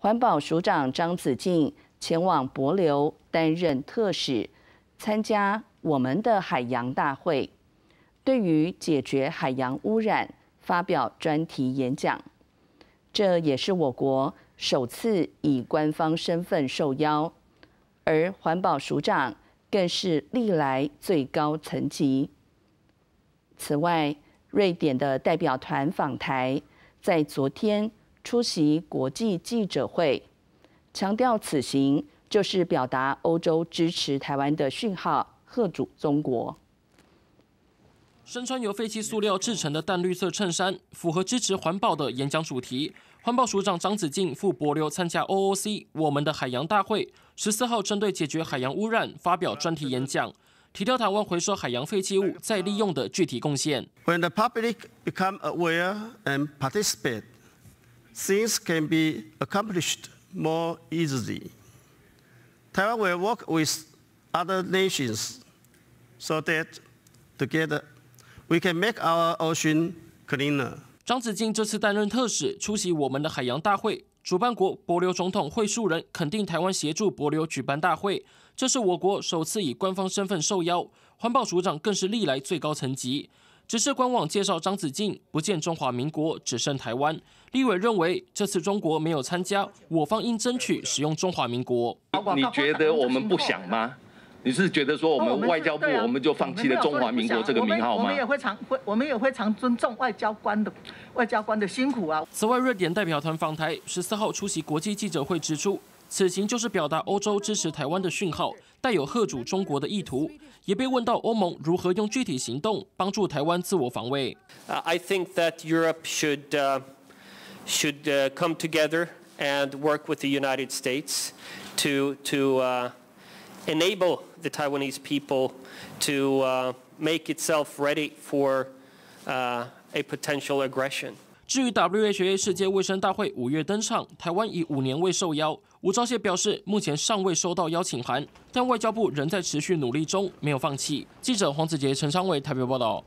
环保署长张子静前往柏流担任特使，参加我们的海洋大会，对于解决海洋污染发表专题演讲。这也是我国首次以官方身份受邀，而环保署长更是历来最高层级。此外，瑞典的代表团访台，在昨天。出席国际记者会，强调此行就是表达欧洲支持台湾的讯号，贺主中国。身穿由废弃塑料制成的淡绿色衬衫，符合支持环保的演讲主题。环保署长张子静赴博流参加 OOC 我们的海洋大会，十四号针对解决海洋污染发表专题演讲，提到台湾回收海洋废弃物再利用的具体贡献。When the public become aware and participate. Things can be accomplished more easily. Taiwan will work with other nations, so that together we can make our ocean cleaner. 张子静这次担任特使出席我们的海洋大会，主办国博琉总统会树人肯定台湾协助博琉举办大会，这是我国首次以官方身份受邀，环保署长更是历来最高层级。只是官网介绍张子静不见中华民国，只剩台湾。立委认为这次中国没有参加，我方应争取使用中华民国。你觉得我们不想吗？你是觉得说我们外交部我们就放弃了中华民国这个名号吗？我们也会常会，我们也会常尊重外交官的外交官的辛苦啊。此外，瑞典代表团访台十四号出席国际记者会，指出。此行就是表达欧洲支持台湾的讯号，带有贺主中国的意图。也被问到欧盟如何用具体行动帮助台湾自我防卫。I think that Europe should uh, should uh, come together and work with the United States to to uh, enable the Taiwanese people to make itself ready for a potential aggression. 至于 WHA 世界卫生大会五月登场，台湾已五年未受邀。吴钊燮表示，目前尚未收到邀请函，但外交部仍在持续努力中，没有放弃。记者黄子杰、陈昌伟台北报道。